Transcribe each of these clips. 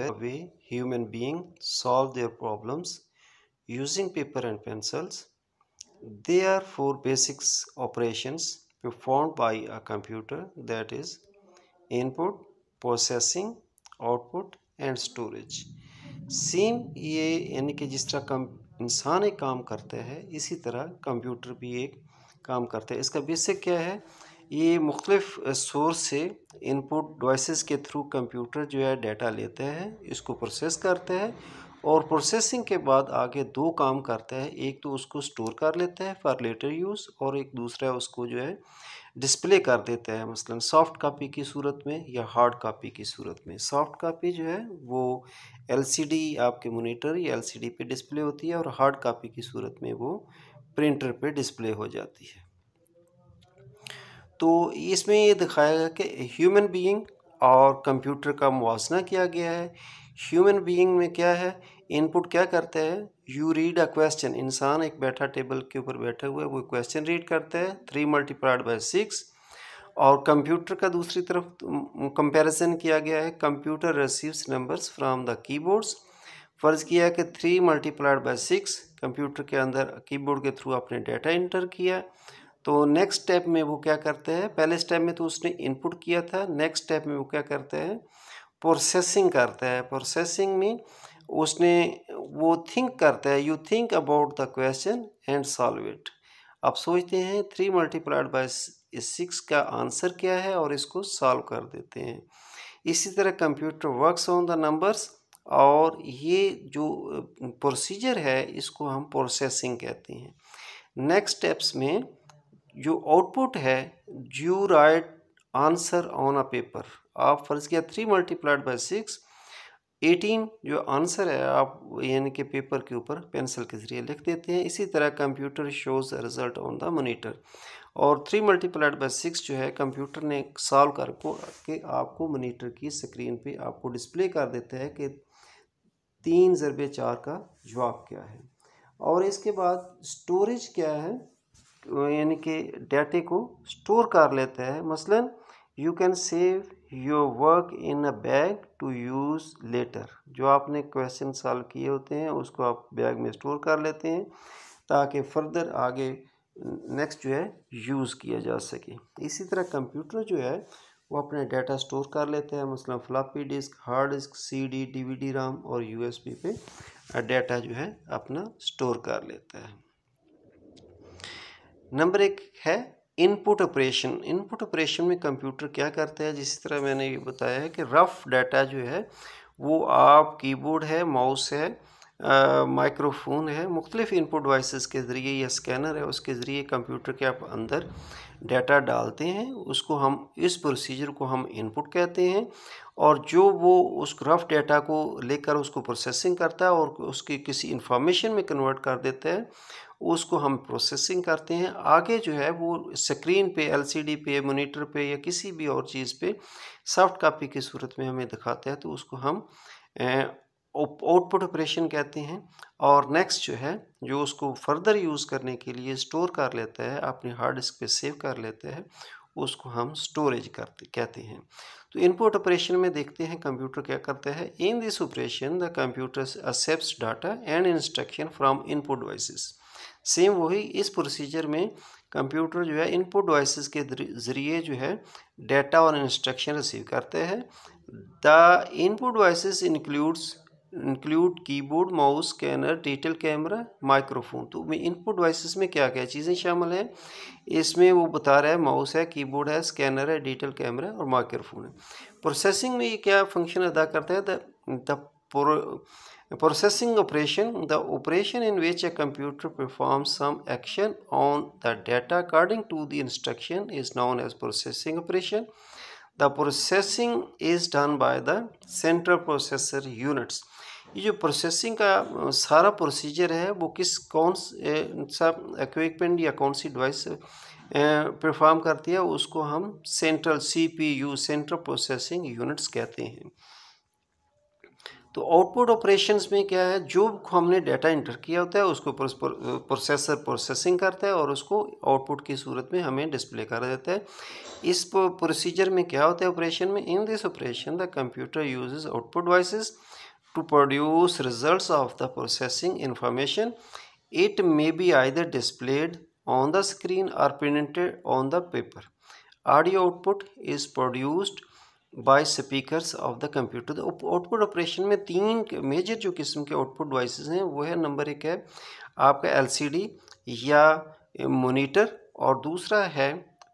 the way human being solve their problems using paper and pencils. They are four basic operations performed by a computer that is input, processing, output and storage. Same ये यानी कि जिस तरह कम इंसान एक काम करते हैं इसी तरह कंप्यूटर भी एक काम करते हैं इसका बेसिक क्या है ये मुख्तफ सोर्स से इनपुट डिवाइसेस के थ्रू कंप्यूटर जो है डाटा लेते हैं इसको प्रोसेस करते हैं और प्रोसेसिंग के बाद आगे दो काम करते हैं एक तो उसको स्टोर कर लेते हैं फॉर लेटर यूज़ और एक दूसरा उसको जो है डिस्प्ले कर देते हैं मसलन सॉफ्ट कापी की सूरत में या हार्ड कापी की सूरत में सॉफ्ट कापी जो है वो एलसीडी आपके मोनीटर या एलसीडी पे डिस्प्ले होती है और हार्ड कापी की सूरत में वो प्रिंटर पे डिस्प्ले हो जाती है तो इसमें ये दिखाया गया कि ह्यूमन बीइंग और कंप्यूटर का मुआजना किया गया है ह्यूमन बीइंग में क्या है इनपुट क्या करता है यू रीड अ क्वेश्चन इंसान एक बैठा टेबल के ऊपर बैठा हुआ है वो क्वेश्चन रीड करता है थ्री मल्टीप्लाइड बाय सिक्स और कंप्यूटर का दूसरी तरफ कंपैरिजन किया गया है computer receives numbers from the keyboards फ़र्ज़ किया है कि three multiplied by six computer के अंदर कीबोर्ड के थ्रू आपने डाटा इंटर किया तो नेक्स्ट स्टेप में वो क्या करते हैं पहले स्टेप में तो उसने इनपुट किया था नेक्स्ट स्टेप में वो क्या करते हैं प्रोसेसिंग करते हैं प्रोसेसिंग में उसने वो थिंक करता है you think about the question and solve it आप सोचते हैं थ्री मल्टीप्लाइड बाय सिक्स का आंसर क्या है और इसको सॉल्व कर देते हैं इसी तरह computer works on the numbers और ये जो प्रोसीजर है इसको हम प्रोसेसिंग कहते हैं नेक्स्ट स्टेप्स में जो आउटपुट है you write answer on a paper आप फर्ज किया three multiplied by six eighteen जो आंसर है आप यानी कि पेपर के ऊपर पेंसिल के ज़रिए लिख देते हैं इसी तरह computer shows result on the monitor और थ्री मल्टीप्लाइड बाई सिक्स जो है कंप्यूटर ने सॉल्व को के आपको मोनीटर की स्क्रीन पे आपको डिस्प्ले कर देता है कि तीन ज़रबे चार का जवाब क्या है और इसके बाद स्टोरेज क्या है यानी कि डाटे को स्टोर कर लेते हैं मसलन you can save your work in a bag to use later जो आपने क्वेश्चन सॉल्व किए होते हैं उसको आप बैग में स्टोर कर लेते हैं ताकि फर्दर आगे नेक्स्ट जो है यूज़ किया जा सके इसी तरह कंप्यूटर जो है वो अपने डाटा स्टोर कर लेते हैं मसलन floppy disk hard disk CD DVD RAM और यूएसबी पे डाटा जो है अपना स्टोर कर लेता है नंबर एक है इनपुट ऑपरेशन इनपुट ऑपरेशन में कंप्यूटर क्या करता है जिस तरह मैंने ये बताया है कि रफ़ डाटा जो है वो आप कीबोर्ड है माउस है माइक्रोफोन है मुख्तलिफ इनपुट डिवाइसेस के ज़रिए या स्कैनर है उसके ज़रिए कंप्यूटर के आप अंदर डाटा डालते हैं उसको हम इस प्रोसीजर को हम इनपुट कहते हैं और जो वो उस रफ डाटा को लेकर उसको प्रोसेसिंग करता है और उसकी किसी इंफॉर्मेशन में कन्वर्ट कर देता है उसको हम प्रोसेसिंग करते हैं आगे जो है वो स्क्रीन पे एलसीडी पे मोनीटर पे या किसी भी और चीज़ पे सॉफ्ट कापी की सूरत में हमें दिखाता है तो उसको हम आउटपुट ऑपरेशन कहते हैं और नेक्स्ट जो है जो उसको फर्दर यूज़ करने के लिए स्टोर कर लेता है अपने हार्ड डिस्क पे सेव कर लेता है उसको हम स्टोरेज करते कहते हैं तो इनपुट ऑपरेशन में देखते हैं कंप्यूटर क्या करता है in this operation the computer accept data and instruction from input devices same वही इस प्रोसीजर में कंप्यूटर जो है इनपुट डिवाइसेस के ज़रिए जो है डाटा और इंस्ट्रक्शन रिसीव करते हैं the input devices includes include keyboard mouse scanner digital camera microphone तो इनपुट डिवाइसेस में क्या क्या चीज़ें शामिल हैं इसमें वो बता रहा है माउस है कीबोर्ड है स्कैनर है डिजिटल कैमरा और माइक्रोफोन है प्रोसेसिंग में ये क्या फंक्शन अदा करता है the processing operation the operation in which a computer perform some action on the data according to the instruction is known as processing operation the processing is done by the central processor units ये जो processing का सारा procedure है वो किस कौन सा equipment या कौन सी डिवाइस परफॉर्म करती है उसको हम central CPU central processing units कहते हैं तो आउटपुट ऑपरेशंस में क्या है जो हमने डाटा इंटर किया होता है उसको प्रोसेसर प्रोसेसिंग करता है और उसको आउटपुट की सूरत में हमें डिस्प्ले कर देता है इस प्रोसीजर में क्या होता है ऑपरेशन में in this operation the computer uses output devices to produce results of the processing information it may be either displayed on the screen or printed on the paper audio output is produced by speakers of the computer the output operation mein teen major jo kism ke output devices hain wo hai number 1 hai aapka lcd ya monitor aur dusra hai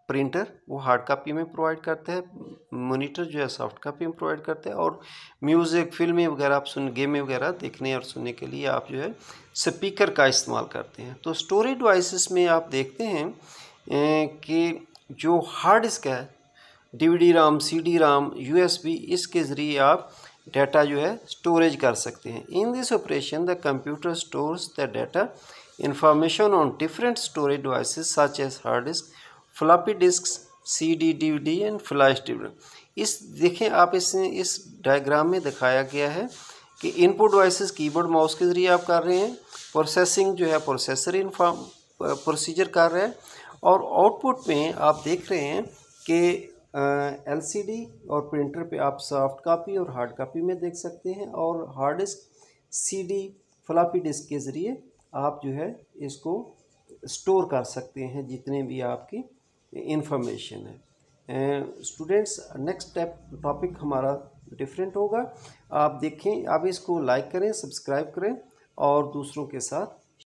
printer वो hard copy में provide करते हैं monitor जो है soft copy में provide करते हैं और म्यूज़िक फिल्में वगैरह आप सुन गेमें वगैरह देखने और सुनने के लिए आप जो है स्पीकर का इस्तेमाल करते हैं तो स्टोरेज डिवाइसेस में आप देखते हैं कि जो हार्ड डिस्क है DVD RAM CD RAM USB इसके ज़रिए आप डाटा जो है स्टोरेज कर सकते हैं in this operation the computer stores the data information on different storage devices such as hard disk floppy disk C D D D and flash drive इस देखें आप इसमें इस डायग्राम में दिखाया गया है कि इनपुट डिवाइसेस कीबोर्ड माउस के ज़रिए आप कर रहे हैं प्रोसेसिंग जो है प्रोसेसर इनफॉर्म प्रोसीजर कर रहे हैं और आउटपुट में आप देख रहे हैं कि एलसीडी और प्रिंटर पे आप सॉफ्ट कापी और हार्ड कापी में देख सकते हैं और hard disk CD floppy disk के ज़रिए आप जो है इसको स्टोर कर सकते हैं जितने भी आपकी इन्फॉर्मेशन है स्टूडेंट्स नेक्स्ट टॉपिक हमारा डिफरेंट होगा आप देखें आप इसको लाइक करें सब्सक्राइब करें और दूसरों के साथ